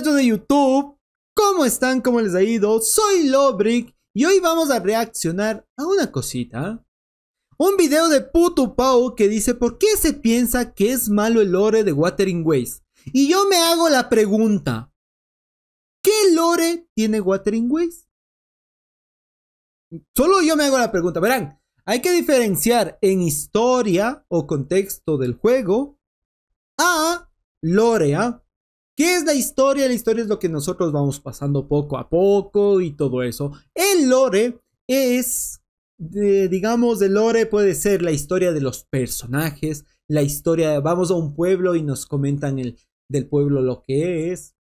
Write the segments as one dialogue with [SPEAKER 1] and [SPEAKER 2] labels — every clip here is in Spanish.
[SPEAKER 1] de YouTube, ¿cómo están? ¿Cómo les ha ido? Soy Lobrik y hoy vamos a reaccionar a una cosita. Un video de Puto Pau que dice ¿Por qué se piensa que es malo el lore de Watering Ways? Y yo me hago la pregunta ¿Qué lore tiene Watering Ways? Solo yo me hago la pregunta, verán Hay que diferenciar en historia o contexto del juego A lore, ¿ah? ¿Qué es la historia? La historia es lo que nosotros vamos pasando poco a poco y todo eso. El lore es, digamos, el lore puede ser la historia de los personajes, la historia, vamos a un pueblo y nos comentan el, del pueblo lo que es,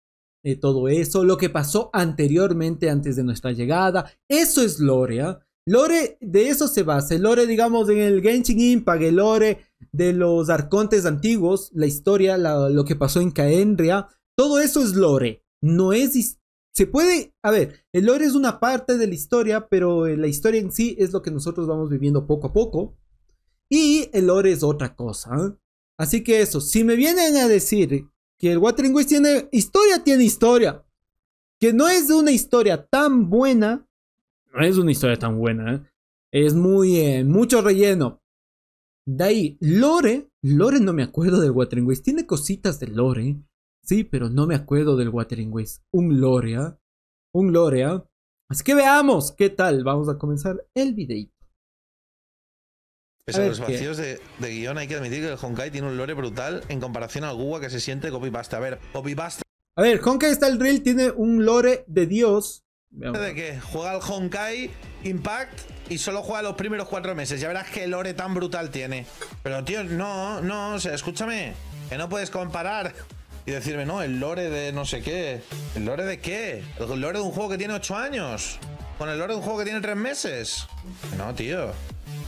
[SPEAKER 1] eh, todo eso, lo que pasó anteriormente antes de nuestra llegada. Eso es lore. ¿ah? Lore, de eso se basa. El lore, digamos, en el Genshin Impact, el lore de los arcontes antiguos, la historia, lo que pasó en Caenria, todo eso es lore. No es. Se puede. A ver, el lore es una parte de la historia, pero eh, la historia en sí es lo que nosotros vamos viviendo poco a poco. Y el lore es otra cosa. ¿eh? Así que eso, si me vienen a decir que el Watering West tiene historia, tiene historia. Que no es una historia tan buena. No es una historia tan buena. ¿eh? Es muy. mucho relleno. De ahí, Lore. Lore no me acuerdo del Watering West. Tiene cositas de Lore. Sí, pero no me acuerdo del Watering West. Un Lorea. Un lore, Lorea. Así que veamos qué tal. Vamos a comenzar el videito.
[SPEAKER 2] Pese a, los vacíos de, de, guión, hay que admitir que el Honkai tiene un lore brutal en comparación al Guwa que se siente Paste. A ver, Paste. A ver,
[SPEAKER 1] Honkai el Drill tiene un lore de Dios.
[SPEAKER 2] De que juega al Honkai Impact y solo juega los primeros cuatro meses. Ya verás qué lore tan brutal tiene. Pero, tío, no, no, o sea, escúchame, que no puedes comparar y decirme, no, el lore de no sé qué. ¿El lore de qué? El lore de un juego que tiene 8 años. Con el lore de un juego que tiene 3 meses. No, tío.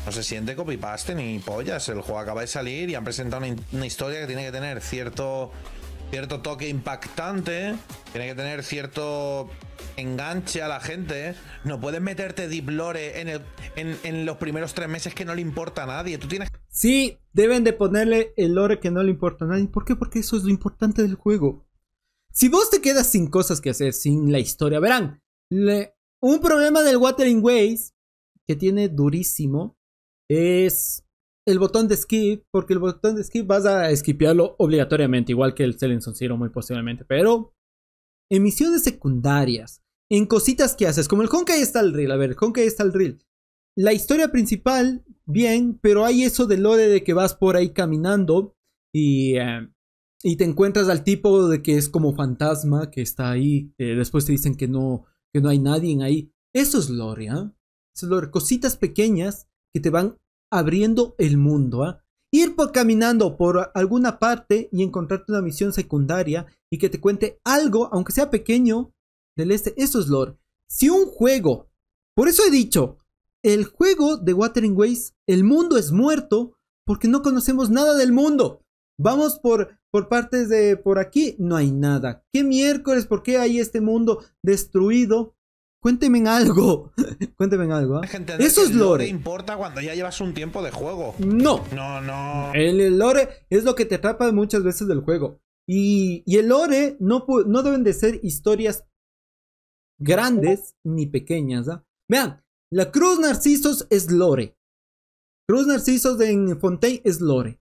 [SPEAKER 2] No se siente copypaste ni pollas. El juego acaba de salir y han presentado una, una historia que tiene que tener cierto, cierto toque impactante. Tiene que tener cierto enganche a la gente. ¿eh? No puedes meterte deep lore en, en, los primeros tres meses que no le importa a nadie. Tú tienes.
[SPEAKER 1] Sí, deben de ponerle el lore que no le importa a nadie. ¿Por qué? Porque eso es lo importante del juego. Si vos te quedas sin cosas que hacer, sin la historia, verán, un problema del Watering Ways que tiene durísimo es el botón de skip, porque el botón de skip vas a skipearlo obligatoriamente, igual que el Silence Zero muy posiblemente, pero Emisiones secundarias, en cositas que haces, como el Honkai está el reel, a ver, el Honkai está el reel. La historia principal, bien, pero hay eso de lore de que vas por ahí caminando y, eh, y te encuentras al tipo de que es como fantasma, que está ahí, después te dicen que no, que no hay nadie ahí. Eso es lore, ¿ah? Eso es lore, cositas pequeñas que te van abriendo el mundo, ¿ah? ir por caminando por alguna parte y encontrarte una misión secundaria y que te cuente algo, aunque sea pequeño, del este. Eso es lore. Si un juego, por eso he dicho, el juego de Watering Ways, el mundo es muerto porque no conocemos nada del mundo. Vamos por, por partes de por aquí, no hay nada. ¿Qué miércoles? ¿Por qué hay este mundo destruido? Cuéntenme algo. Cuéntenme algo. ¿ah? Eso es lore. te
[SPEAKER 2] importa cuando ya llevas un tiempo de juego. No. No, no.
[SPEAKER 1] El lore es lo que te atrapa muchas veces del juego. Y, y el lore no, no deben de ser historias grandes ni pequeñas. ¿ah? Vean, la Cruz Narcisos es lore. Cruz Narcisos en Fontaine es lore.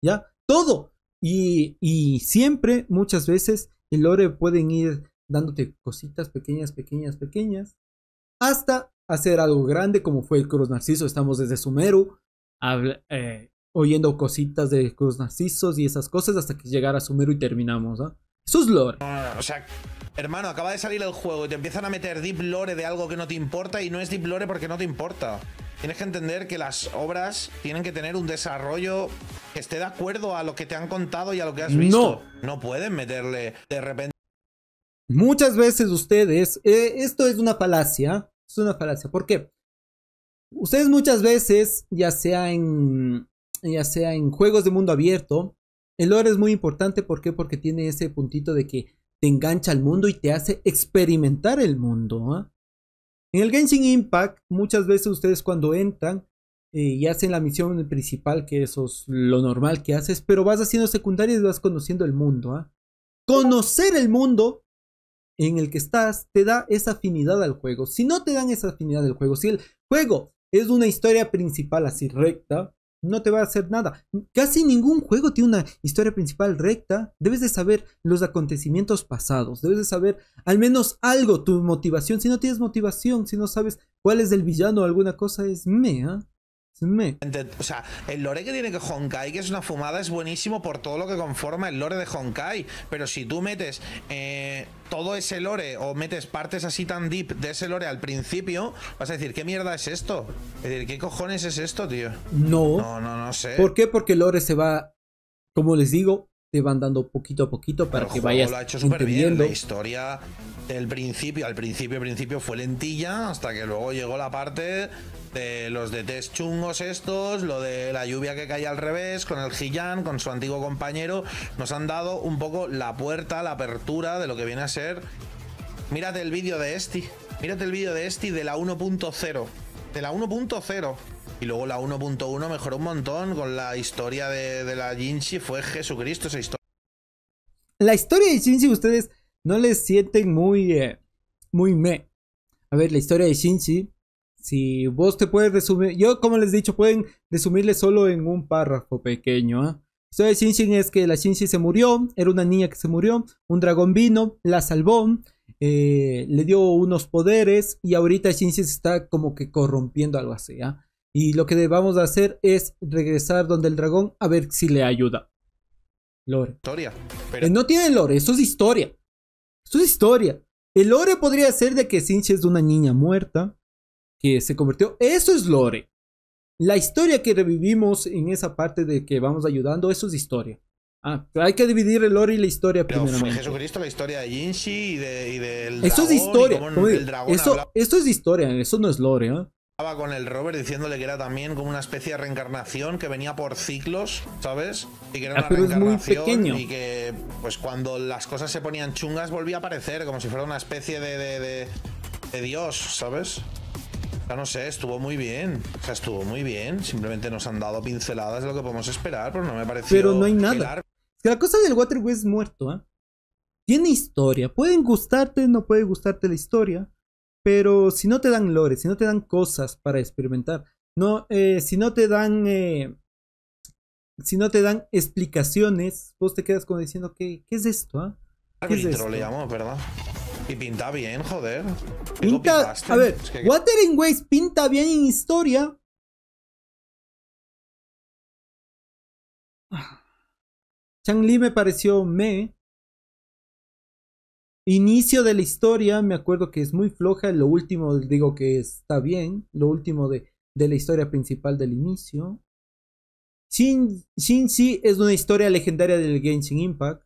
[SPEAKER 1] ¿Ya? Todo. Y, y siempre, muchas veces, el lore pueden ir dándote cositas pequeñas, pequeñas, pequeñas, hasta hacer algo grande como fue el Cruz Narciso. Estamos desde Sumeru eh, oyendo cositas de Cruz Narcisos y esas cosas hasta que llegara a Sumeru y terminamos. ¿eh?
[SPEAKER 2] lore. O sea, hermano, acaba de salir el juego y te empiezan a meter deep lore de algo que no te importa y no es deep lore porque no te importa. Tienes que entender que las obras tienen que tener un desarrollo que esté de acuerdo a lo que te han contado y a lo que has visto. No, no pueden meterle de repente
[SPEAKER 1] Muchas veces ustedes, eh, esto es una falacia, es una falacia. ¿Por qué? Ustedes muchas veces, ya sea en, ya sea en juegos de mundo abierto, el lore es muy importante. ¿Por qué? Porque tiene ese puntito de que te engancha al mundo y te hace experimentar el mundo. ¿ah? En el Genshin Impact, muchas veces ustedes cuando entran eh, y hacen la misión principal, que eso es lo normal que haces, pero vas haciendo secundarias y vas conociendo el mundo. ¿ah? Conocer el mundo en el que estás te da esa afinidad al juego. Si no te dan esa afinidad al juego, si el juego es una historia principal así recta, no te va a hacer nada. Casi ningún juego tiene una historia principal recta. Debes de saber los acontecimientos pasados. Debes de saber al menos algo, tu motivación. Si no tienes motivación, si no sabes cuál es el villano o alguna cosa, es mea. ¿ah?
[SPEAKER 2] O sea, el lore que tiene que Honkai, que es una fumada, es buenísimo por todo lo que conforma el lore de Honkai. Pero si tú metes eh, todo ese lore o metes partes así tan deep de ese lore al principio, vas a decir, ¿qué mierda es esto? Es decir, ¿qué cojones es esto, tío?
[SPEAKER 1] No. No,
[SPEAKER 2] no, no sé. ¿Por
[SPEAKER 1] qué? Porque el lore se va, como les digo, te van dando poquito a poquito para que vayas lo ha hecho entendiendo. Bien. La
[SPEAKER 2] historia del principio, al principio, principio fue lentilla, hasta que luego llegó la parte de los test chungos estos, lo de la lluvia que cae al revés, con el Gillán, con su antiguo compañero, nos han dado un poco la puerta, la apertura de lo que viene a ser. Mírate el vídeo de Esti, mírate el vídeo de Esti de la 1.0, de la 1.0. Y luego la 1.1 mejoró un montón con la historia de, de la Jinxi Fue Jesucristo esa historia.
[SPEAKER 1] La historia de Shinji ustedes no les sienten muy, eh, muy me. A ver, la historia de Shinji, si vos te puedes resumir, yo como les he dicho, pueden resumirle solo en un párrafo pequeño. ¿eh? La historia de Shinji es que la Shinji se murió, era una niña que se murió, un dragón vino, la salvó, eh, le dio unos poderes y ahorita Shinji se está como que corrompiendo algo así. ¿ah? Y lo que debamos hacer es regresar donde el dragón a ver si le ayuda. Lore. Historia. Pero... Eh, no tiene lore, eso es historia. Eso es historia. El lore podría ser de que Sinchi es de una niña muerta que se convirtió. Eso es lore. La historia que revivimos en esa parte de que vamos ayudando, eso es historia. Ah, hay que dividir el lore y la historia Pero Jesucristo,
[SPEAKER 2] la historia de Jinshi y, de, Eso es historia.
[SPEAKER 1] eso, es historia, eso no es lore. ¿eh?
[SPEAKER 2] con el Robert diciéndole que era también como una especie de reencarnación que venía por ciclos, ¿sabes? Y que era ah, una reencarnación y que pues cuando las cosas se ponían chungas volvía a aparecer como si fuera una especie de de, de, dios, ¿sabes? Ya no sé, estuvo muy bien. O sea, estuvo muy bien. Simplemente nos han dado pinceladas de lo que podemos esperar, pero no me pareció. Pero no hay nada.
[SPEAKER 1] Es que la cosa del Waterway es muerto, ¿eh? Tiene historia. Pueden gustarte, no puede gustarte la historia pero si no te dan lore, si no te dan cosas para experimentar, no, eh, si no te dan, eh, si no te dan explicaciones, vos te quedas como diciendo, ¿qué, qué es esto? Ah? ah ¿verdad?
[SPEAKER 2] Y pinta bien, joder. Pinta, a ver,
[SPEAKER 1] Watering Ways pinta bien en historia, ah. Chang Li me pareció me. Inicio de la historia, me acuerdo que es muy floja, lo último digo que está bien, lo último de, la historia principal del inicio. Shin, Shin sí es una historia legendaria del Genshin Impact.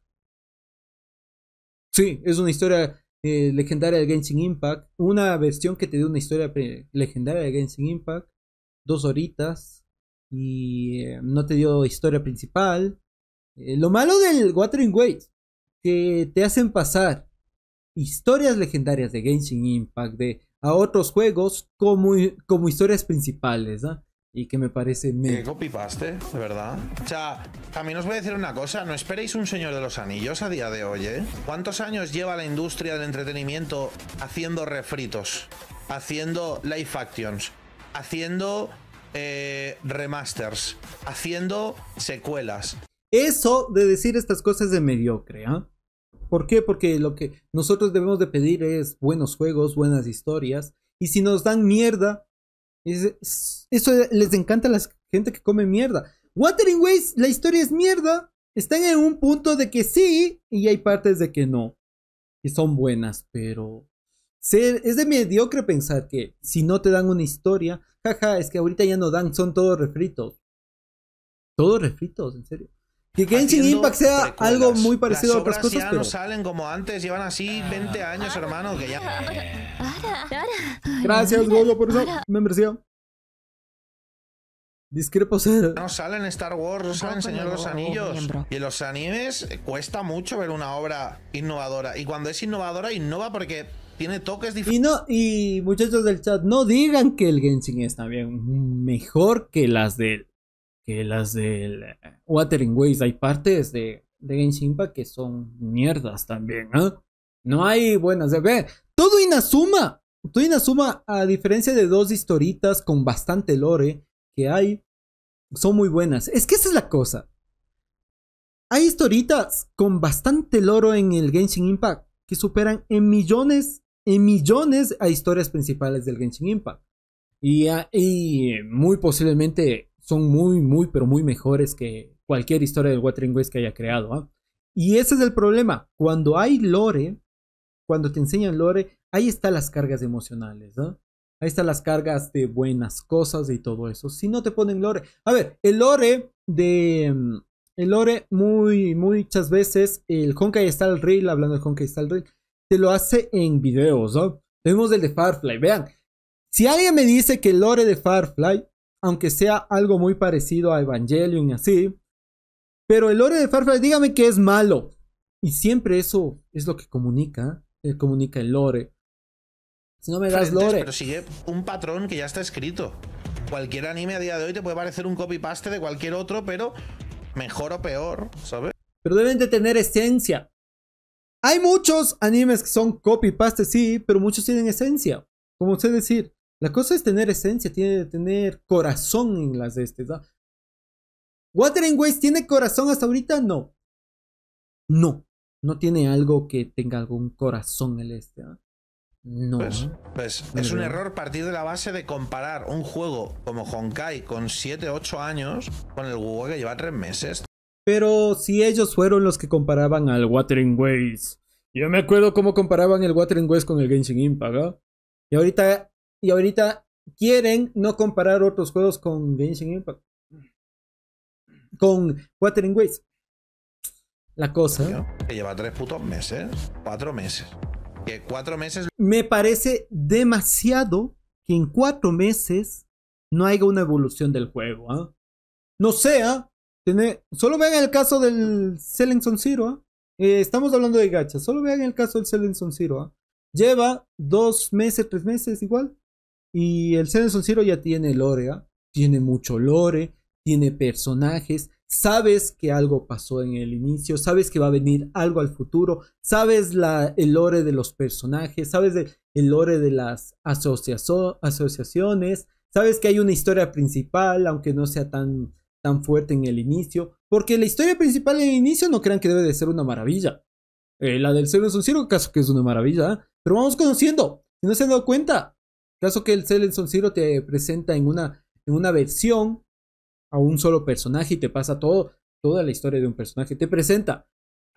[SPEAKER 1] Sí, es una historia eh, legendaria del Genshin Impact. Una versión que te dio una historia legendaria del Genshin Impact. Dos horitas. Y eh, no te dio historia principal. Eh, lo malo del Watering Waves. Que te hacen pasar historias legendarias de Genshin Impact, de a otros juegos como, como
[SPEAKER 2] historias principales, ¿no? Y que me parece... que copypaste, de verdad? O sea, también os voy a decir una cosa, no esperéis un Señor de los Anillos a día de hoy, ¿eh? ¿Cuántos años lleva la industria del entretenimiento haciendo refritos, haciendo live actions, haciendo eh, remasters, haciendo secuelas?
[SPEAKER 1] Eso de decir estas cosas de mediocre, ¿ah? ¿eh? ¿Por qué? Porque lo que nosotros debemos de pedir es buenos juegos, buenas historias. Y si nos dan mierda, eso les encanta a la gente que come mierda. Watering Ways, la historia es mierda. Están en un punto de que sí y hay partes de que no. Que son buenas, pero... es de mediocre pensar que si no te dan una historia, jaja, es que ahorita ya no dan, son todos refritos. Todos refritos, en serio. Que Genshin Impact sea algo muy parecido a otras cosas, ya pero... no salen
[SPEAKER 2] como antes, llevan así 20 ah. años, hermano, que ya... Gracias, Goyo, por Me membresía. Discrepo ser. No salen Star Wars, no salen Señor de los Anillos. Y en los animes eh, cuesta mucho ver una obra innovadora. Y cuando es innovadora, innova porque tiene toques diferentes.
[SPEAKER 1] Y no, y muchachos del chat, no digan que el Genshin está bien mejor que las de que las del eh, Watering Ways. Hay partes de, de Genshin Impact que son mierdas también, ¿eh? No hay buenas. Ve, todo Inazuma. Todo Inazuma, a diferencia de dos historitas con bastante lore que hay, son muy buenas. Es que esa es la cosa. Hay historitas con bastante lore en el Genshin Impact que superan en millones, en millones a historias principales del Genshin Impact. Y, ah, y muy posiblemente son muy, muy, pero muy mejores que cualquier historia del Watering West que haya creado. ¿ah? Y ese es el problema. Cuando hay lore, cuando te enseñan lore, ahí están las cargas emocionales. Ahí están las cargas de buenas cosas y todo eso. Si no te ponen lore. A ver, el lore de. El lore, muy, muchas veces, el Honkai está el Reel, hablando de Honkai está Reel, te lo hace en videos. ¿no? Tenemos el de farfly Vean, si alguien me dice que el lore de farfly aunque sea algo muy parecido a Evangelion y así. Pero el lore de Firefly, dígame que es malo. Y siempre eso es lo que comunica, eh, comunica el lore.
[SPEAKER 2] Si no me das lore. Pero sigue un patrón que ya está escrito. Cualquier anime a día de hoy te puede parecer un copy-paste de cualquier otro, pero mejor o peor, ¿sabes? Pero deben de tener esencia. Hay muchos animes
[SPEAKER 1] que son copy-paste, sí, pero muchos tienen esencia. Como sé decir, la cosa es tener esencia, tiene que tener corazón en las de este. ¿Watering Ways tiene corazón hasta ahorita? No. No. No tiene algo que tenga algún corazón
[SPEAKER 2] el este. ¿no? No. Pues, pues es un error partir de la base de comparar un juego como Honkai con 7, 8 años con el Google que lleva 3 meses.
[SPEAKER 1] Pero si ellos fueron los que comparaban al Watering Ways. Yo me acuerdo cómo comparaban el Watering Ways con el Genshin Impact. ¿eh? Y ahorita y ahorita quieren no comparar otros juegos con Genshin Impact. Con Watering Ways. La cosa.
[SPEAKER 2] Que lleva tres putos meses. Cuatro meses. Que cuatro meses. Me parece
[SPEAKER 1] demasiado que en cuatro meses no haya una evolución del juego. ¿ah? No sea. ¿ah? Solo vean el caso del Selling Son Zero. ¿ah? Eh, estamos hablando de gacha. Solo vean el caso del Selling Son Zero. Lleva dos meses, tres meses igual y el de Zero ya tiene lore, ¿ah? tiene mucho lore, tiene personajes, sabes que algo pasó en el inicio, sabes que va a venir algo al futuro, sabes la, el lore de los personajes, sabes el lore de las asociaciones, sabes que hay una historia principal, aunque no sea tan, tan fuerte en el inicio, porque la historia principal en el inicio no crean que debe de ser una maravilla. Eh, la del cero un Ciro caso que es una maravilla, ¿ah? pero vamos conociendo. Si no se han dado cuenta, Caso que el Silent Zero te presenta en una, una versión a un solo personaje y te pasa todo, toda la historia de un personaje. Te presenta,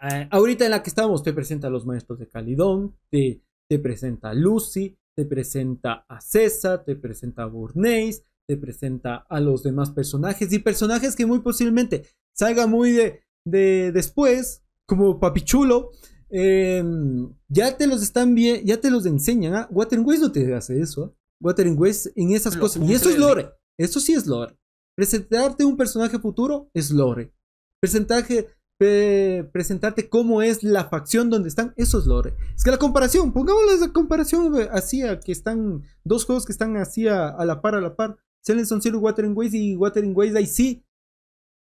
[SPEAKER 1] eh, ahorita en la que estamos, te presenta a los maestros de Calidón, te, te presenta a Lucy, te presenta a César, te presenta a Burneis, te presenta a los demás personajes y personajes que muy posiblemente salga muy de, de después, como Papichulo. Em, ya te los están bien, ya te los enseñan. ¿ah? Watering Waste no te hace eso. Water ¿ah? Watering en esas cosas. Y eso es lore. Eso sí es lore. Presentarte un personaje futuro es lore. presentarte cómo es la facción donde están, eso es lore. Es que la comparación, pongámosle la comparación eh, así que están dos juegos que están así a, la par, a la par. Water son y Watering y Watering Ways, ahí sí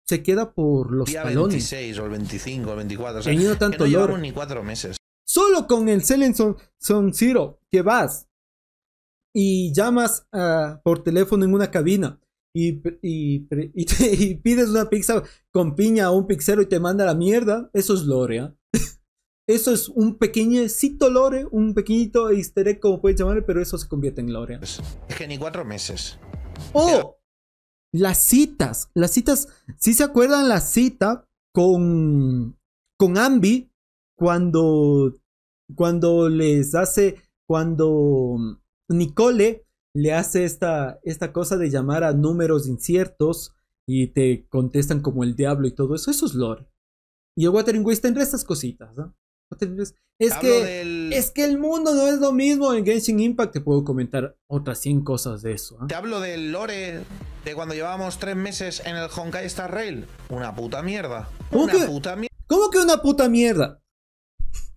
[SPEAKER 1] se queda por los Día talones.
[SPEAKER 2] 26 o el 25 o 24. O tanto yo. ni cuatro meses.
[SPEAKER 1] Solo con el selling Son Zero que vas y llamas ah, por teléfono en una cabina y, pides una pizza con piña a un pixero y te manda la mierda, eso es lore. ¿ah? Eso es un pequeñecito lore, un pequeñito easter egg, como puedes llamarle, pero eso se convierte en Lorea. ¿ah? Es que ni cuatro meses. ¡Oh! Las citas, las citas, si ¿sí se acuerdan la cita con, con Ambi cuando, cuando les hace, cuando Nicole le hace esta, esta cosa de llamar a números inciertos y te contestan como el diablo y todo eso, eso es lore. Y el Watering está estas cositas, ¿no? Pues, es que, es que el mundo no es lo mismo en Genshin Impact. Te puedo comentar otras 100 cosas de eso.
[SPEAKER 2] ¿ah? Te hablo del lore de cuando llevábamos 3 meses en el Honkai Star Rail. Una puta mierda.
[SPEAKER 1] ¿Cómo una que, puta mierda. ¿Cómo que una puta mierda?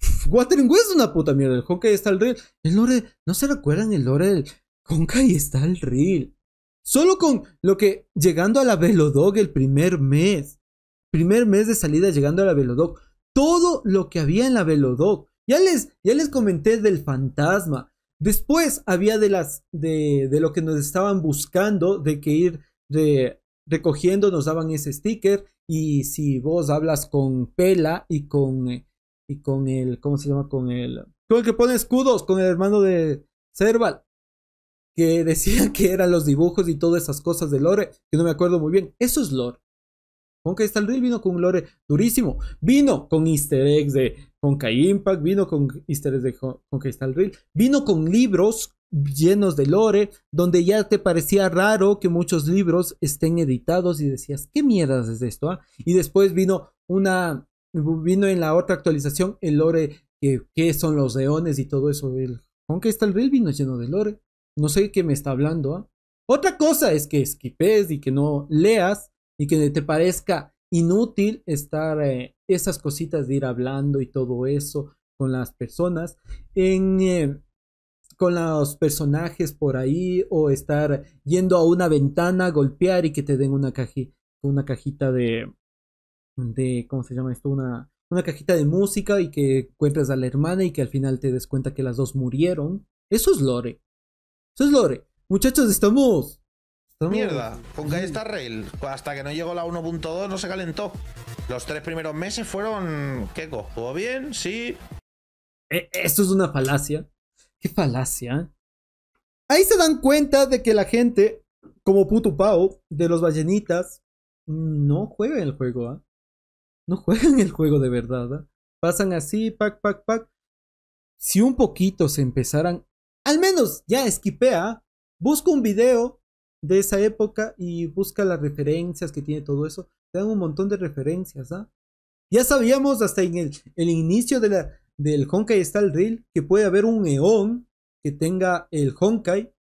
[SPEAKER 1] Watering West es una puta mierda. El Honkai Star Rail. El lore. ¿No se recuerdan el lore del Honkai Star Rail? Solo con lo que llegando a la Velodog el primer mes. Primer mes de salida llegando a la Velodog todo lo que había en la Velodoc. Ya les, ya les comenté del fantasma. Después había de, las, de, de lo que nos estaban buscando, de que ir de, recogiendo, nos daban ese sticker. Y si vos hablas con Pela y con, eh, y con el, ¿cómo se llama? Con el, con el que pone escudos, con el hermano de Cerval, que decían que eran los dibujos y todas esas cosas de lore, que no me acuerdo muy bien. Eso es lore. Con Star Reel, vino con un lore durísimo. Vino con easter eggs de Honkai Impact, vino con easter eggs de Honkai Star vino con libros llenos de lore, donde ya te parecía raro que muchos libros estén editados y decías, ¿qué mierdas es esto? Ah? Y después vino una, vino en la otra actualización el lore, que, son los leones y todo eso. El Honkai Star vino lleno de lore. No sé qué me está hablando. Ah. Otra cosa es que esquipes y que no leas y que te parezca inútil estar eh, esas cositas de ir hablando y todo eso con las personas, en, eh, con los personajes por ahí o estar yendo a una ventana, a golpear y que te den una, cajita de, de, ¿cómo se llama esto? Una, una cajita de música y que encuentres a la hermana y que al final te des cuenta que las dos murieron. Eso es lore. Eso es lore. Muchachos, estamos
[SPEAKER 2] Mierda, con está Rail, hasta que no llegó la 1.2 no se calentó. Los tres primeros meses fueron... Qué cojo, bien? Sí. Eh, esto es una falacia.
[SPEAKER 1] ¿Qué falacia? Ahí se dan cuenta de que la gente, como puto Pau, de los ballenitas, no juegan el juego, ¿ah? No juegan el juego de verdad, ¿ah? Pasan así, pac, pac, pac. Si un poquito se empezaran, al menos ya esquipea, Busco un video de esa época y busca las referencias que tiene todo eso. Te dan un montón de referencias, ¿ah? Ya sabíamos hasta en el, inicio de la, del Honkai está Reel que puede haber un eón que tenga el Honkai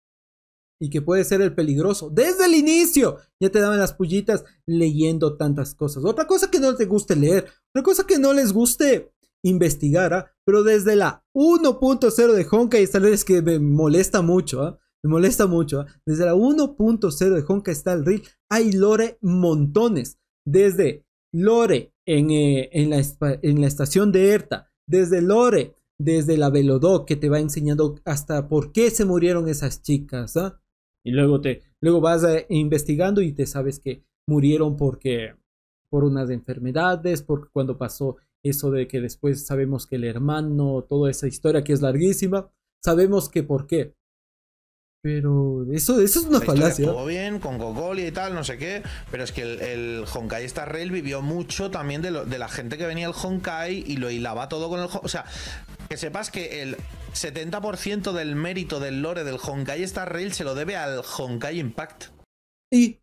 [SPEAKER 1] y que puede ser el peligroso. Desde el inicio ya te daban las pullitas leyendo tantas cosas. Otra cosa que no te guste leer, otra cosa que no les guste investigar, ¿ah? pero desde la 1.0 de Honkai está es que me molesta mucho. ¿ah? Me molesta mucho. ¿eh? Desde la 1.0 de Honka está el reel. Hay lore montones. Desde lore en, eh, en, la, estación de Erta. Desde lore desde la Velodoc que te va enseñando hasta por qué se murieron esas chicas. ¿ah? Y luego, te, luego vas eh, investigando y te sabes que murieron porque por unas enfermedades, porque cuando pasó eso de que después sabemos que el hermano, toda esa historia que es larguísima, sabemos que por qué. Pero eso, eso es una falacia.
[SPEAKER 2] bien con Gogol y tal, no sé qué. Pero es que el, Honkai Star Rail vivió mucho también de, la gente que venía al Honkai y lo hilaba todo con el Honkai O sea, que sepas que el 70% del mérito del lore del Honkai Star Rail se lo debe al Honkai Impact.
[SPEAKER 1] Y.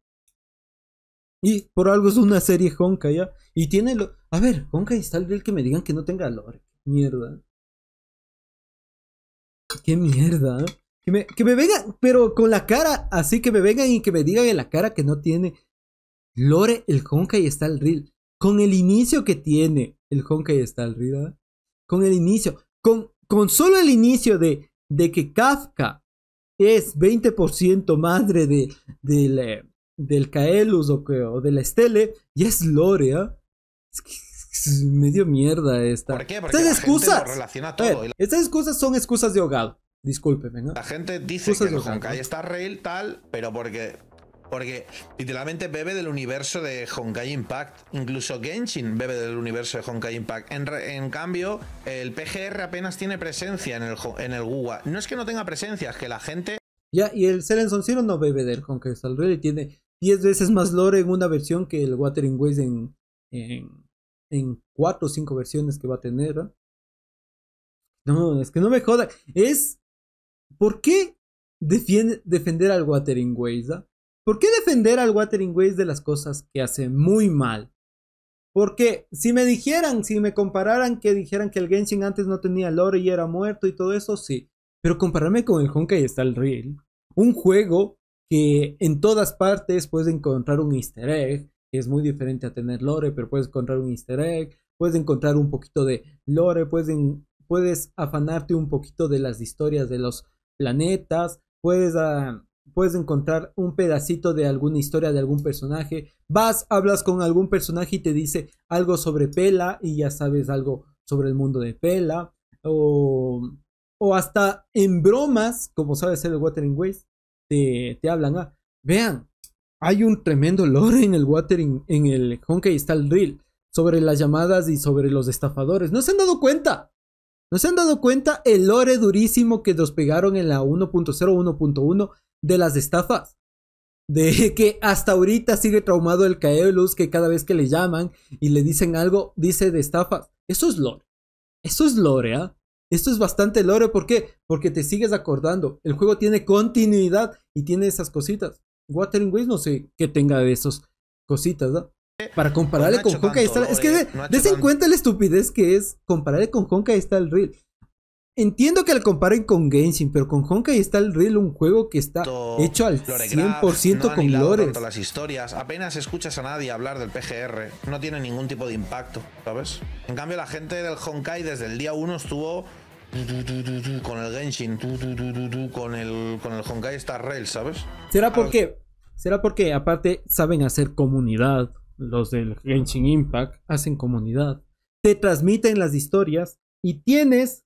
[SPEAKER 1] Y por algo es una serie Honkai ya. ¿ah? Y tiene lo. A ver, Honkai Star Rail que me digan que no tenga lore. Mierda. Qué mierda. ¿ah? Que me, vengan, pero con la cara, así que me vengan y que me digan en la cara que no tiene Lore el y está el Reel. Con el inicio que tiene el y está el Reel, Con el inicio, con, con solo el inicio de, de que Kafka es 20% madre de, del eh, Kaelus o, de la Estele, y es Lore, ¿ah? Es medio mierda esta. ¿Por qué? Porque estas excusas. Estas excusas son excusas de ahogado. Discúlpeme, ¿no?
[SPEAKER 2] La gente dice que Honkai está real, tal, pero porque porque literalmente bebe del universo de Honkai Impact. Incluso Genshin bebe del universo de Honkai Impact. En, cambio, el PGR apenas tiene presencia en el, en el No es que no tenga presencia, es que la gente. Ya, y el Selen Zero no bebe del
[SPEAKER 1] Honkai Star Rail. Tiene 10 veces más lore en una versión que el Watering Ways en,
[SPEAKER 2] en,
[SPEAKER 1] 4 o 5 versiones que va a tener. ¿no? no, es que no me joda. Es Ah? ¿Por qué defender al Watering Ways? ¿Por qué defender al Watering Ways de las cosas que hace muy mal? Porque si me dijeran, si me compararan, que dijeran que el Genshin antes no tenía lore y era muerto y todo eso, sí. Pero compararme con el Honkai está el Real. Un juego que en todas partes puedes encontrar un easter egg, que es muy diferente a tener lore, pero puedes encontrar un easter egg, puedes encontrar un poquito de lore, puedes afanarte un poquito de las historias de los planetas, puedes, ah, puedes encontrar un pedacito de alguna historia de algún personaje, vas, hablas con algún personaje y te dice algo sobre Pela y ya sabes algo sobre el mundo de Pela, o, hasta en bromas, como sabes ser el Watering Ways, te, te hablan, ah, vean, hay un tremendo lore en el Watering, en el Honkai Style Drill, sobre las llamadas y sobre los estafadores, ¿no se han dado cuenta? ¿No se han dado cuenta el lore durísimo que nos pegaron en la 1.0, 1.1 de las estafas? De que hasta ahorita sigue traumado el luz que cada vez que le llaman y le dicen algo, dice de estafas. Eso es lore. Eso es lore, ¿ah? ¿eh? Esto es bastante lore. ¿Por qué? Porque te sigues acordando. El juego tiene continuidad y tiene esas cositas. Watering Ways no sé que tenga de esas cositas, ¿no? ¿ah? Para compararle con Honkai Star, Es que de, en cuenta la estupidez que es compararle con Honkai está el Real. Entiendo que lo comparen con Genshin, pero con Honkai está el Real un juego que está hecho al 100% con lore. las
[SPEAKER 2] historias, apenas escuchas a nadie hablar del PGR, no tiene ningún tipo de impacto, ¿sabes? En cambio la gente del Honkai desde el día 1 estuvo con el Genshin, con el con el Honkai Star Rail, ¿sabes? ¿Será porque
[SPEAKER 1] será porque aparte saben hacer comunidad? los del Genshin Impact, hacen comunidad, te transmiten las historias y tienes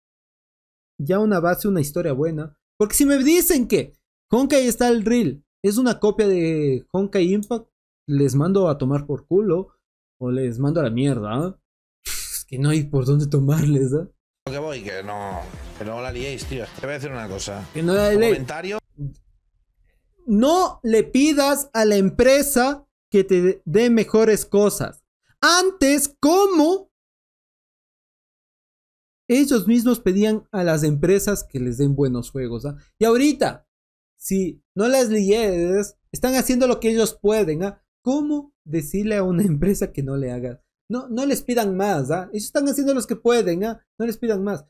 [SPEAKER 1] ya una base, una historia buena. Porque si me dicen que Honkai está el reel, es una copia de Honkai Impact, les mando a tomar por culo o les mando a la mierda. ¿ah? Es que no hay por dónde tomarles, ¿ah?
[SPEAKER 2] voy, que no, no la liéis, tío. Te voy a decir una cosa. Que No le
[SPEAKER 1] pidas a la empresa que te dé mejores cosas. Antes, ¿cómo? Ellos mismos pedían a las empresas que les den buenos juegos. ¿ah? Y ahorita, si no las leyes están haciendo lo que ellos pueden. ¿ah? ¿Cómo decirle a una empresa que no le haga? No, no les pidan más. ¿ah? Ellos están haciendo los que pueden. No les pidan más.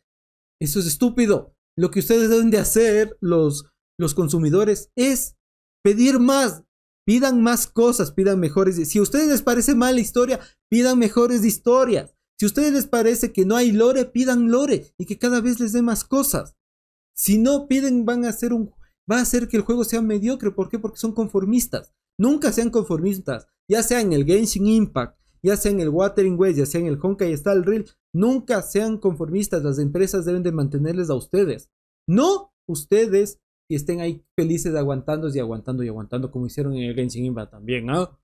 [SPEAKER 1] Eso es estúpido. Lo que ustedes deben de hacer, los, los consumidores, es pedir más. Pidan más cosas, pidan mejores. Si a ustedes les parece mala historia, pidan mejores historias. Si a ustedes les parece que no hay lore, pidan lore y que cada vez les dé más cosas. Si no piden, van a hacer un, va a hacer que el juego sea mediocre. ¿Por qué? Porque son conformistas. Nunca sean conformistas. Ya sea en el Genshin Impact, ya sea en el Watering West, ya sea en el Honkai Star Reel. Nunca sean conformistas. Las empresas deben de mantenerles a ustedes. No ustedes y estén ahí felices aguantándose y aguantando y aguantando como
[SPEAKER 2] hicieron en el Genshin Impact también, ¿no? ¿ah?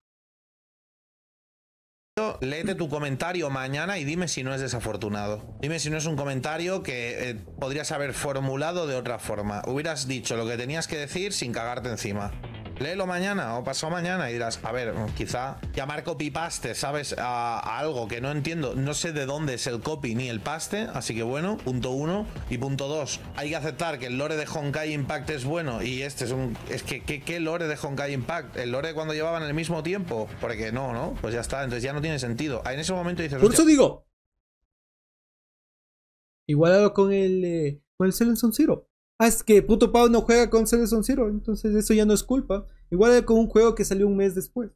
[SPEAKER 2] Léete tu comentario mañana y dime si no es desafortunado. Dime si no es un comentario que eh, podrías haber formulado de otra forma. Hubieras dicho lo que tenías que decir sin cagarte encima léelo mañana o pasó mañana y dirás, a ver, quizá llamar copy paste, ¿sabes? A, algo que no entiendo, no sé de dónde es el copy ni el paste, así que bueno, punto uno y punto dos. Hay que aceptar que el lore de Honkai Impact es bueno y este es un... Es que, ¿qué, lore de Honkai Impact? ¿El lore cuando llevaban el mismo tiempo? Porque no, ¿no? Pues ya está, entonces ya no tiene sentido. Ah, en ese momento dices... Por eso digo...
[SPEAKER 1] Igualado con el... Eh, con el on Zero. Ah, es que puto Pau no juega con Cells Zero, entonces eso ya no es culpa. Igual con un juego que salió un mes después.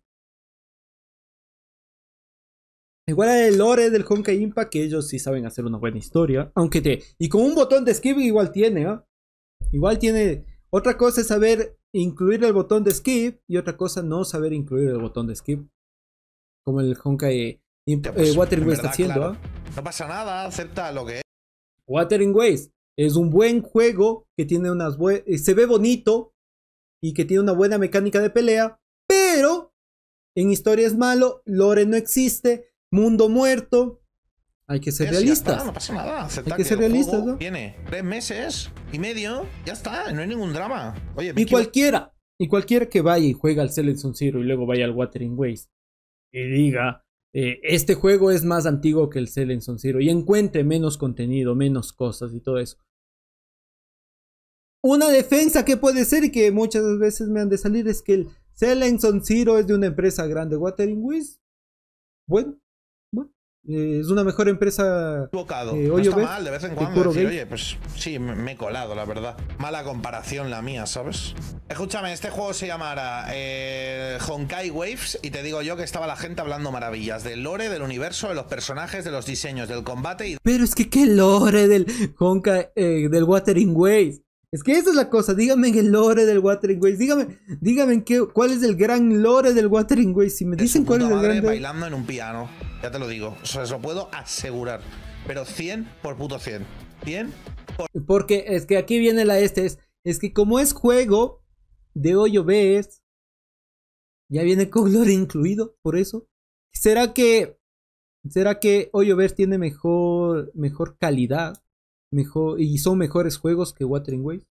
[SPEAKER 1] Igual el lore del Honkai Impact, que ellos sí saben hacer una buena historia. Aunque te. Y con un botón de skip igual tiene, ¿ah? Igual tiene. Otra cosa es saber incluir el botón de skip y otra cosa no saber incluir el botón de skip. Como el Honkai eh, Watering Waste está haciendo, ¿ah?
[SPEAKER 2] No pasa nada, acepta lo que es. Watering Waste es un
[SPEAKER 1] buen juego que tiene unas eh, se ve bonito y que tiene una buena mecánica de pelea, pero en historia es malo, lore no existe, mundo muerto. Hay que ser realistas. no pasa nada. que ser realistas,
[SPEAKER 2] Tiene tres meses y medio, ya está, no hay ningún drama. y cualquiera,
[SPEAKER 1] y cualquiera que vaya y juega al Selection Zero y luego vaya al Watering Ways y diga, eh, este juego es más antiguo que el Celenson Zero y encuentre menos contenido, menos cosas y todo eso. Una defensa que puede ser y que muchas veces me han de salir es que el Son Zero es de una empresa grande. Watering Wiz, bueno, eh, es una mejor empresa.
[SPEAKER 2] Eh, está mal, de vez en cuando oye, pues sí, me he colado, la verdad. Mala comparación la mía, ¿sabes? Escúchame, este juego se llamará eh, Honkai Waves y te digo yo que estaba la gente hablando maravillas del lore, del universo, de los personajes, de los diseños, del combate
[SPEAKER 1] Pero es que qué lore del Honkai, eh, del Watering Waves. Es que esa es la cosa. Dígame en el lore del Watering Ways. Dígame, dígame qué, cuál es el gran lore del Watering Ways. Si me dicen cuál es el gran
[SPEAKER 2] bailando en un piano. Ya te lo digo. eso lo puedo asegurar. Pero 100 por puto 100. 100 por... Porque
[SPEAKER 1] es que aquí viene la este. Es, que como es juego de hoyo ves. Ya viene con lore incluido. Por eso. ¿Será que... ¿Será que Hoyo tiene mejor, mejor calidad? mejor, y son mejores juegos que Watering Wave,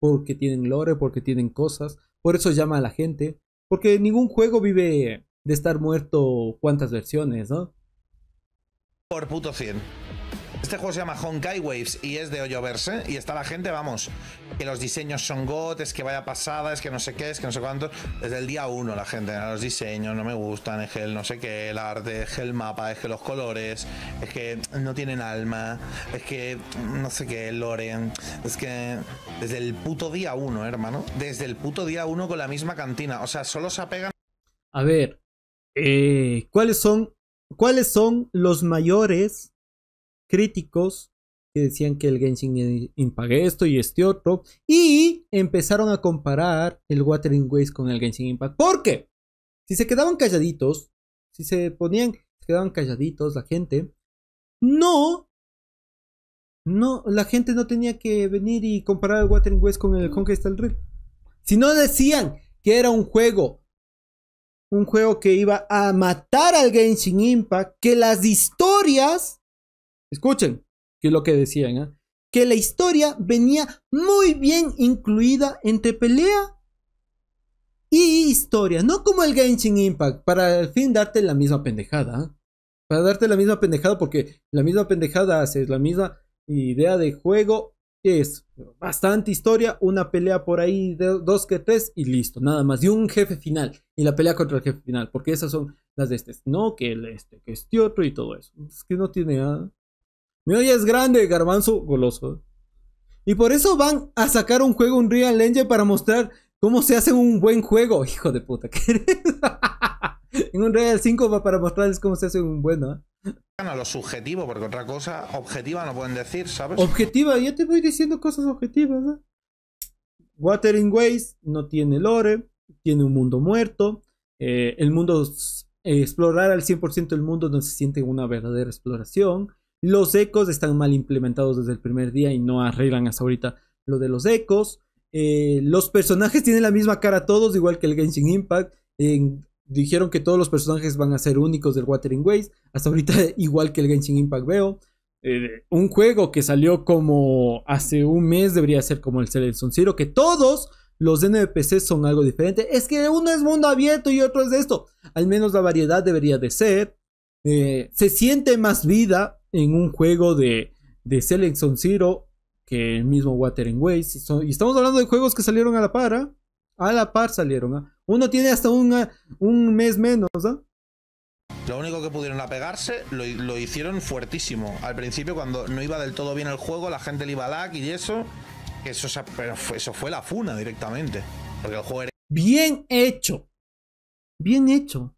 [SPEAKER 1] Porque tienen lore, porque tienen cosas. Por eso llama a la gente. Porque ningún juego vive de estar muerto cuántas versiones, ¿no?
[SPEAKER 2] Por puto 100. Este juego se llama Honkai Waves y es de verse. Y está la gente, vamos, que los diseños son gotes, es que vaya pasada, es que no sé qué, es que no sé cuánto. Desde el día uno la gente, ah, los diseños no me gustan, es que el no sé qué, el arte, es que el mapa, es que los colores, es que no tienen alma, es que no sé qué, Loren. Es que desde el puto día uno, hermano. Desde el puto día uno con la misma cantina. O sea, solo se apegan.
[SPEAKER 1] A ver, eh, ¿cuáles son. ¿Cuáles son los mayores críticos que decían que el Genshin Impact esto y este otro. Y empezaron a comparar el Watering Waste con el Genshin Impact. Porque si se quedaban calladitos, si se ponían, se quedaban calladitos la gente, no, no, la gente no tenía que venir y comparar el Watering Waste con el the Real. Si no decían que era un juego un juego que iba a matar al Genshin Impact, que las historias Escuchen, que es lo que decían, ¿eh? que la historia venía muy bien incluida entre pelea y historia, no como el Genshin Impact, para al fin darte la misma pendejada. Ah. Para darte la misma pendejada, porque la misma pendejada es la misma idea de juego, es bastante historia, una pelea por ahí, de dos que tres y listo, nada más. Y un jefe final, y la pelea contra el jefe final, porque esas son las de este, no que el este, que este otro y todo eso. Es que no tiene nada. Ah. Mi olla es grande, garbanzo goloso. Y por eso van a sacar un juego Un Real Engine para mostrar cómo se hace un buen juego. Hijo de puta, ¿qué eres? en Real 5 va para mostrarles cómo se hace un bueno. ¿eh?
[SPEAKER 2] lo subjetivo, porque otra cosa objetiva no pueden decir, ¿sabes?
[SPEAKER 1] Objetiva, yo te voy diciendo cosas objetivas, Watering Ways no tiene lore, tiene un mundo muerto. Eh, el mundo, explorar al 100% el mundo no se siente una verdadera exploración. Los ecos están mal implementados desde el primer día y no arreglan hasta ahorita lo de los ecos. Eh, los personajes tienen la misma cara todos, igual que el Genshin Impact. dijeron que todos los personajes van a ser únicos del Watering Ways. Hasta ahorita, igual que el Genshin Impact, veo. Eh, un juego que salió como hace un mes, debería ser como el Celeston Zero, que todos los NPC son algo diferente. Es que uno es mundo abierto y otro es esto. Al menos la variedad debería de ser. Eh, se siente más vida en un juego de, de Selection Zero que el mismo Water and Y, estamos hablando de juegos que salieron a la par, ¿ah? a la par salieron. ¿ah? Uno tiene hasta ah, un mes menos. ¿ah?
[SPEAKER 2] Lo único que pudieron apegarse lo, hicieron fuertísimo. Al principio, cuando no iba del todo bien el juego, la gente le iba a lag y eso. Eso, pero eso fue la funa directamente. Porque el juego era... Bien
[SPEAKER 1] hecho. Bien hecho.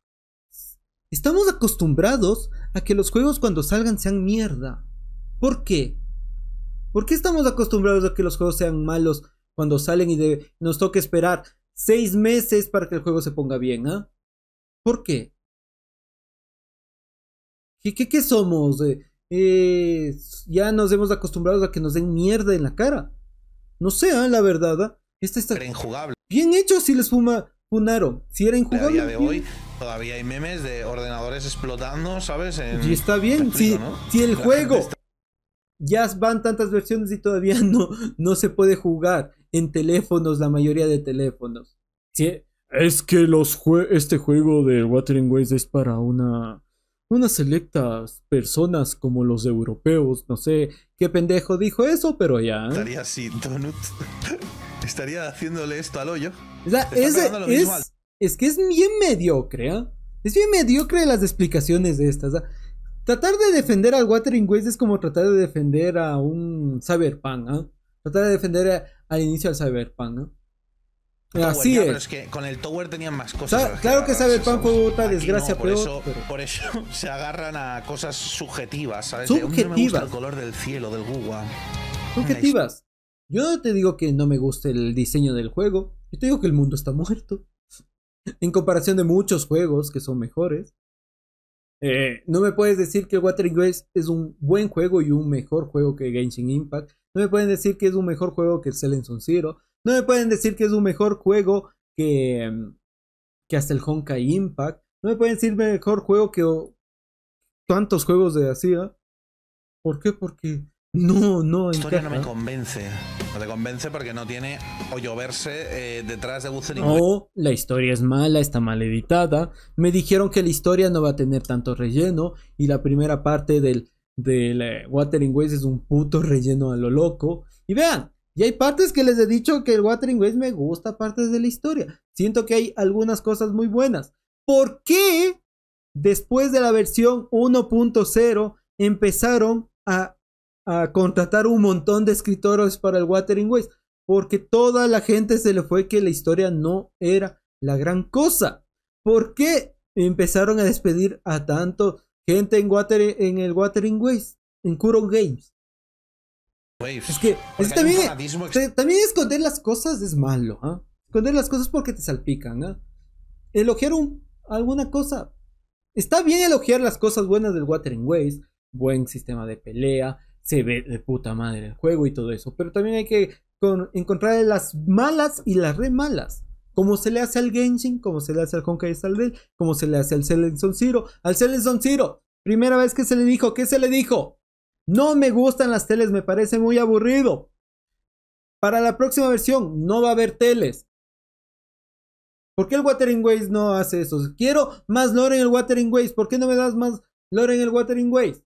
[SPEAKER 1] Estamos acostumbrados a que los juegos cuando salgan sean mierda. ¿Por qué? ¿Por qué estamos acostumbrados a que los juegos sean malos cuando salen y nos toque esperar seis meses para que el juego se ponga bien? Ah? ¿Por qué? ¿Qué, qué, somos? Eh, eh, ya nos hemos acostumbrado a que nos den mierda en la cara. No sé, ah, la verdad. Ah, esta está Era injugable. Bien hecho si les fuma funaron.
[SPEAKER 2] Si era injugable. Todavía hay memes de ordenadores explotando, ¿sabes? Y está bien, si, si, el juego
[SPEAKER 1] ya van tantas versiones y todavía no, no se puede jugar en teléfonos, la mayoría de teléfonos. es que los este juego de Watering Ways es para una unas selectas personas como los europeos, no sé qué pendejo dijo eso, pero ya. ¿eh? Estaría
[SPEAKER 2] así, Donut. Estaría haciéndole esto al hoyo. Es... es,
[SPEAKER 1] es que es bien mediocre, ¿eh? Es bien mediocre las explicaciones de estas. ¿ah? Tratar de defender al Watering West es como tratar de defender a un Cyberpunk, ¿eh? Tratar de defender al inicio al Cyberpunk, Así es. Pero es
[SPEAKER 2] que con el Tower tenían más cosas. claro que Cyberpunk fue otra desgracia, por eso, Por eso se agarran a cosas subjetivas, ¿sabes? Subjetivas. el color del cielo, del
[SPEAKER 1] Subjetivas. Yo no te digo que no me guste el diseño del juego. Yo te digo que el mundo está muerto en comparación de muchos juegos que son mejores. Eh, no me puedes decir que Watering Waves es un buen juego y un mejor juego que Genshin Impact. No me pueden decir que es un mejor juego que el Son Zero. No me pueden decir que es un mejor juego que, em, que hasta el Honkai Impact. No me pueden decir mejor juego que tantos juegos de Asia. ¿Por qué? Porque no, no. La historia no me
[SPEAKER 2] convence. No te convence porque no tiene o lloverse eh, detrás de buce ningún...
[SPEAKER 1] la historia es mala, está mal editada. Me dijeron que la historia no va a tener tanto relleno y la primera parte del, del eh, Watering es un puto relleno a lo loco. Y vean, y hay partes que les he dicho que el Watering Ways me gusta partes de la historia. Siento que hay algunas cosas muy buenas. ¿Por qué después de la versión 1.0 empezaron a a contratar un montón de escritores para el Watering Ways, porque toda la gente se le fue que la historia no era la gran cosa. ¿Por qué empezaron a despedir a tanto gente en, water, en el Watering Ways, en Kuro Games? es que, también, esconder las cosas es malo. ¿ah? Esconder las cosas porque te salpican. ¿eh? Elogiar alguna cosa. Está bien elogiar las cosas buenas del Watering Ways. Buen sistema de pelea, se ve de puta madre el juego y todo eso. Pero también hay que encontrar las malas y las re malas. Como se le hace al Genshin, como se le hace al Honkai Star como se le hace al Son Zero. Al Son Zero, primera vez que se le dijo, ¿qué se le dijo? No me gustan las teles, me parece muy aburrido. Para la próxima versión no va a haber teles. ¿Por qué el Watering Ways no hace eso? Quiero más lore en el Watering Ways. ¿Por qué no me das más lore en el Watering Ways?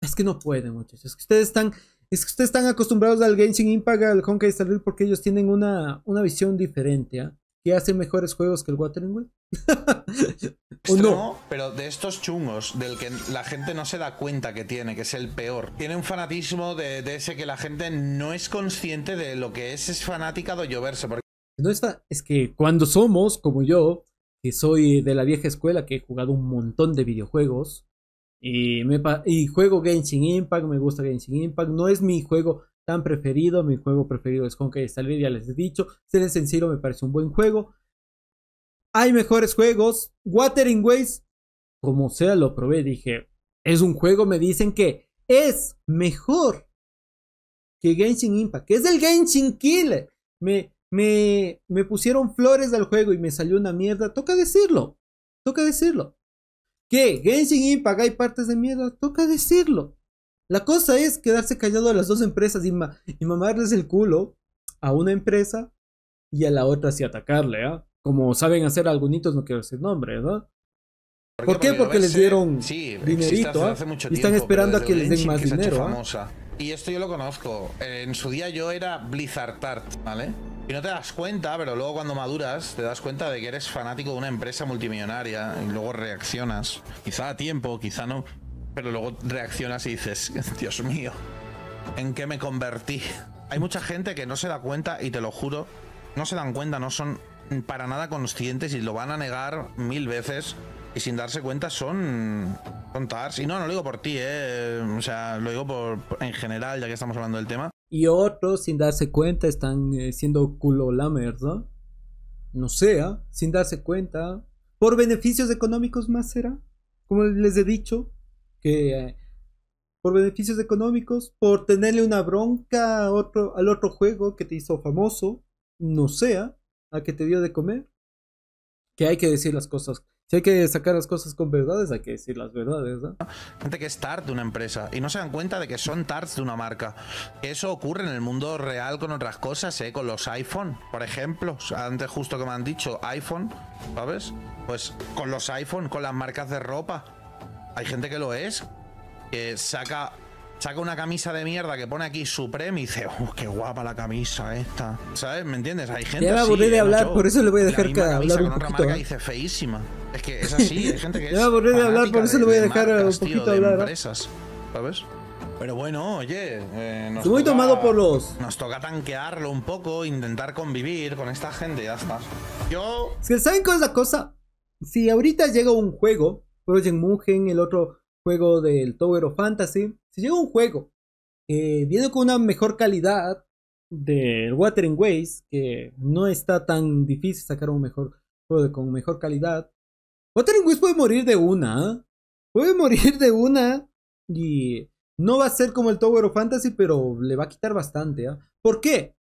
[SPEAKER 1] Es que no pueden, muchachos. Es que ustedes están, es que ustedes están acostumbrados al Genshin Impact, al Honkai Star Rail, porque ellos tienen una, una visión diferente, ¿eh? Que hacen mejores juegos que el Watering Wheel.
[SPEAKER 2] ¿O no? Pero de estos chungos, del que la gente no se da cuenta que tiene, que es el peor. Tiene un fanatismo de, ese que la gente no es consciente de lo que es, es fanática de lloverse. Porque...
[SPEAKER 1] No está, es que cuando somos, como yo, que soy de la vieja escuela, que he jugado un montón de videojuegos, y, juego Genshin Impact, me gusta Genshin Impact. No es mi juego tan preferido, mi juego preferido es que que ya les he dicho. Ser sencillo me parece un buen juego. Hay mejores juegos. Watering Ways, como sea, lo probé. Dije, es un juego, me dicen que es mejor que Genshin Impact, es el Genshin Killer. Me, me, me pusieron flores al juego y me salió una mierda. Toca decirlo, toca decirlo. ¿Qué? Genshin Impact hay partes de mierda, toca decirlo. La cosa es quedarse callado a las dos empresas y, mamarles el culo a una empresa y a la otra así atacarle, ¿ah? Como saben hacer algunos, no quiero decir nombre ¿no? ¿Por, qué? Porque, les dieron dinerito, ¿ah? hace, y están esperando a que les den más dinero, ¿ah?
[SPEAKER 2] Y esto yo lo conozco. En su día yo era Blizzard Tart, ¿vale? Y no te das cuenta, pero luego cuando maduras te das cuenta de que eres fanático de una empresa multimillonaria y luego reaccionas. Quizá a tiempo, quizá no, pero luego reaccionas y dices, Dios mío, ¿en qué me convertí? Hay mucha gente que no se da cuenta y te lo juro, no se dan cuenta, no son para nada conscientes y lo van a negar mil veces y sin darse cuenta son tars. Y no, no lo digo por ti, ¿eh? o sea, lo digo por, en general, ya que estamos hablando del tema. Y otros,
[SPEAKER 1] sin darse cuenta, están eh, siendo culo la ¿no? No sea, sin darse cuenta. Por beneficios económicos más será. Como les he dicho, que eh, por beneficios económicos, por tenerle una bronca otro, al otro juego que te hizo famoso, no sea, a que te dio de comer. Que hay que decir las cosas si hay que sacar
[SPEAKER 2] las cosas con verdades, hay que decir las verdades, ¿no? Gente que es TART de una empresa y no se dan cuenta de que son TARTs de una marca. Eso ocurre en el mundo real con otras cosas, ¿eh? Con los iPhone, por ejemplo. Antes justo que me han dicho iPhone, ¿sabes? Pues con los iPhone, con las marcas de ropa. Hay gente que lo es, que saca saca una camisa de mierda que pone aquí Supreme y dice, oh, qué guapa la camisa esta. ¿Sabes? ¿Me entiendes? Hay gente. Ya me aburrí de hablar, por eso le voy a dejar ¿eh? que hablar un poquito. Otra ¿eh? dice feísima. Es que es así, hay gente que es. Ya me aburrí de hablar, por eso le voy a dejar un poquito hablar. De empresas, ¿Sabes? Pero bueno, oye, eh, nos, toca, tomado por los... nos toca tanquearlo un poco, intentar convivir con esta gente, ya está. Yo. si ¿saben
[SPEAKER 1] cuál es la cosa? Si ahorita llega un juego, Project Mugen, el otro juego del Tower of Fantasy, si llega un juego que viene con una mejor calidad del Watering Ways, que no está tan difícil sacar un mejor juego con mejor calidad, Watering Ways puede morir de una, ¿eh? puede morir de una y no va a ser como el Tower of Fantasy, pero le va a quitar bastante. ¿eh? ¿Por qué?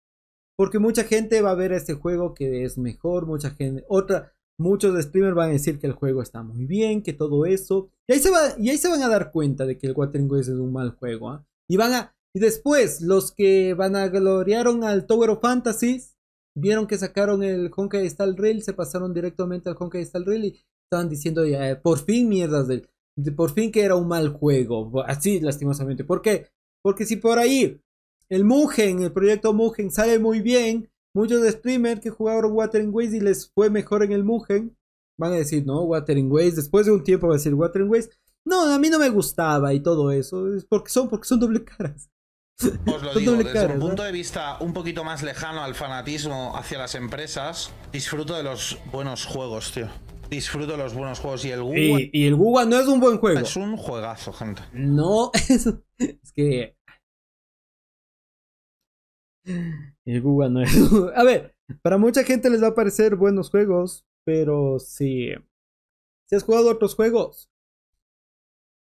[SPEAKER 1] Porque mucha gente va a ver este juego que es mejor, mucha gente, otra, Muchos streamers van a decir que el juego está muy bien, que todo eso. Y ahí se, va, y ahí se van a dar cuenta de que el Watering es un mal juego. ¿ah? Y van a. Y después, los que van a al Tower of Fantasies, vieron que sacaron el Honkai Star Rail, se pasaron directamente al Honkai Star Rail y estaban diciendo ya, eh, por fin mierdas del. De, por fin que era un mal juego. Así, lastimosamente. ¿Por qué? Porque si por ahí el Mugen, el proyecto Mugen sale muy bien, Muchos streamers que jugaron Watering Ways y les fue mejor en el Mugen van a decir, no, Watering Ways. Después de un tiempo va a decir Watering Ways. No, a mí no me gustaba y todo eso. Es porque son, porque son doble caras. Os
[SPEAKER 2] lo digo, desde un punto de vista un poquito más lejano al fanatismo hacia las empresas, disfruto de los buenos juegos, tío. Disfruto de los buenos juegos y el Google.
[SPEAKER 1] Y, el Google no es un buen juego. Es un juegazo, gente. No, es que el Google no es. A ver, para mucha gente les va a parecer buenos juegos, pero si. Si has jugado otros juegos.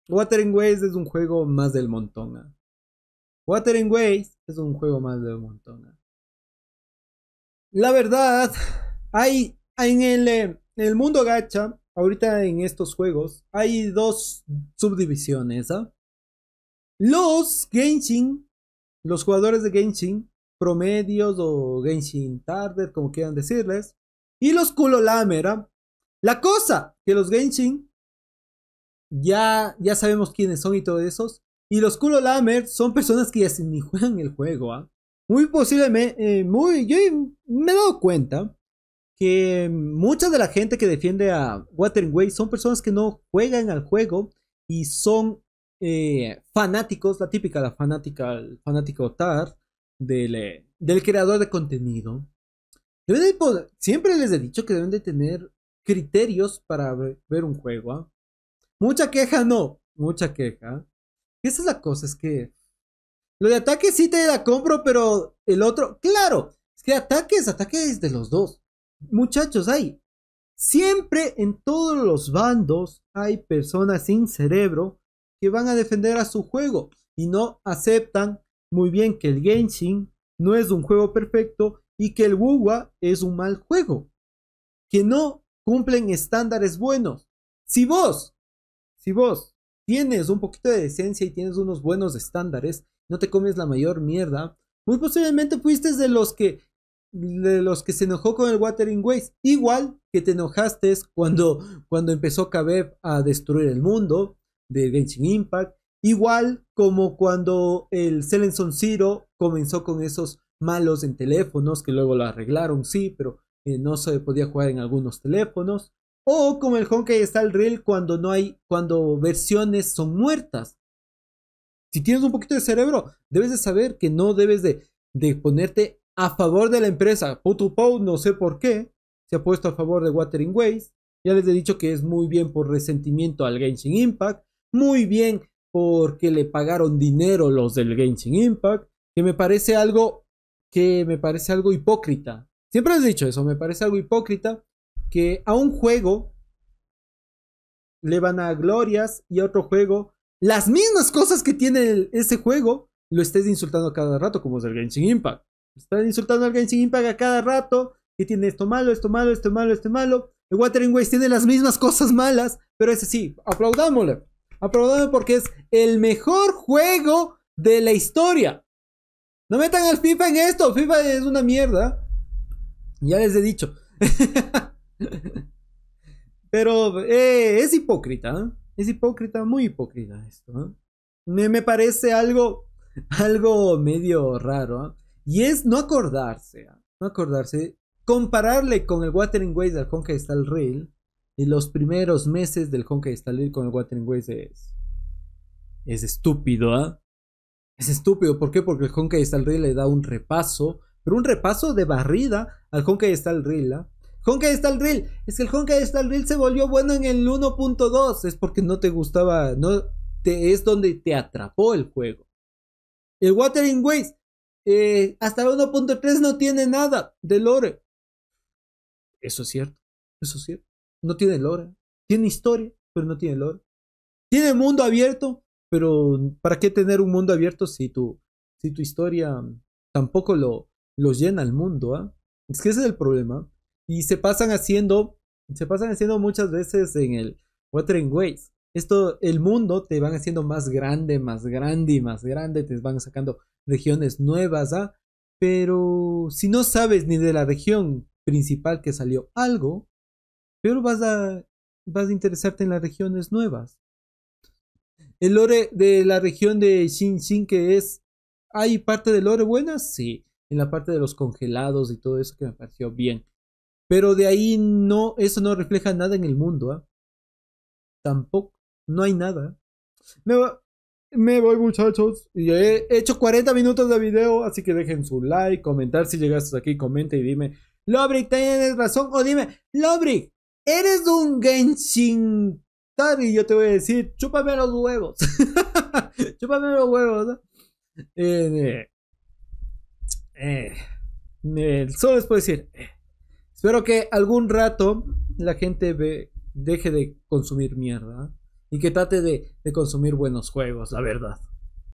[SPEAKER 1] Watering Ways es un juego más del montón. Water ¿ah? Watering Ways es un juego más del montón. ¿ah? La verdad, hay en el, eh, el mundo gacha, ahorita en estos juegos, hay dos subdivisiones. ¿ah? Los Genshin, los jugadores de Genshin, promedios o Genshin Tarder, como quieran decirles. Y los culo La cosa que los Genshin ya, ya sabemos quiénes son y todos esos. Y los culo lamer son personas que ya ni juegan el juego. ¿ah? Muy posiblemente, eh, muy, yo me he dado cuenta que mucha de la gente que defiende a Watering son personas que no juegan al juego y son eh, fanáticos, la típica, la fanática, el fanático eh, del, creador de contenido. siempre les he dicho que deben de tener criterios para ver, un juego. ¿ah? Mucha queja, no. Mucha queja. esa es la cosa, es que... Lo de ataque sí te la compro, pero el otro... Claro, es que ataques, ataques de los dos. Muchachos, hay... Siempre en todos los bandos hay personas sin cerebro que van a defender a su juego y no aceptan muy bien que el Genshin no es un juego perfecto y que el WUWA es un mal juego, que no cumplen estándares buenos. Si vos, si vos tienes un poquito de decencia y tienes unos buenos estándares, no te comes la mayor mierda, muy posiblemente fuiste de los que de los que se enojó con el Watering ways igual que te enojaste cuando, cuando empezó KBEP a destruir el mundo de Genshin Impact, Igual como cuando el Selenson Zero comenzó con esos malos en teléfonos, que luego lo arreglaron, sí, pero eh, no se podía jugar en algunos teléfonos. O como el Honkai Star Rail cuando no hay, cuando versiones son muertas. Si tienes un poquito de cerebro, debes de saber que no debes de, ponerte a favor de la empresa. Putupou, no sé por qué, se ha puesto a favor de Watering Ways. Ya les he dicho que es muy bien por resentimiento al Genshin Impact. Muy bien porque le pagaron dinero los del Genshin Impact, que me parece algo que me parece algo hipócrita. Siempre has dicho eso, me parece algo hipócrita que a un juego le van a glorias y a otro juego las mismas cosas que tiene ese juego lo estés insultando cada rato como es el Genshin Impact. Están insultando al Genshin Impact a cada rato que tiene esto malo, esto malo, esto malo, esto malo. El Watering Waste tiene las mismas cosas malas, pero ese sí, aplaudámosle aprobado porque es el mejor juego de la historia. No metan al FIFA en esto, FIFA es una mierda. Ya les he dicho. Pero eh, es hipócrita, ¿eh? es hipócrita, muy hipócrita esto. ¿eh? Me, parece algo, algo medio raro. Y es no acordarse, no acordarse, compararle con el Watering Ways que está el Real. Y los primeros meses del Honkai Stalil con el Watering es, es estúpido, ¿ah? Es estúpido, ¿por qué? Porque el Honkai le da un repaso, pero un repaso de barrida al Honkai Star ¿ah? Honkai Star Es que el Honkai Star se volvió bueno en el 1.2. Es porque no te gustaba. No, te, es donde te atrapó el juego. El Watering Ways eh, hasta el 1.3 no tiene nada de lore. Eso es cierto. Eso es cierto no tiene lore. Tiene historia, pero no tiene lore. Tiene mundo abierto, pero ¿para qué tener un mundo abierto si tu, si tu historia mm, tampoco lo, llena el mundo? Ah? Es que ese es el problema. Y se pasan haciendo, se pasan haciendo muchas veces en el Watering Ways. Esto, el mundo te van haciendo más grande, más grande y más grande, te van sacando regiones nuevas, ¿ah? Pero si no sabes ni de la región principal que salió algo, pero vas a, vas a interesarte en las regiones nuevas. El lore de la región de Shin Xin que es... ¿Hay parte del lore buena? Sí. En la parte de los congelados y todo eso que me pareció bien. Pero de ahí no, eso no refleja nada en el mundo. ¿ah? Tampoco, no hay nada. Me, voy muchachos. Y he hecho 40 minutos de video, así que dejen su like, comentar si llegaste aquí, comenta y dime, Lobrick, tienes razón. O dime, ¿Lobrik? Eres un Genshin Tari, yo te voy a decir, chúpame los huevos. chúpame los huevos. Eh, eh, solo les puedo decir, eh, espero que algún rato la gente deje de consumir mierda y que trate de consumir buenos juegos, la verdad.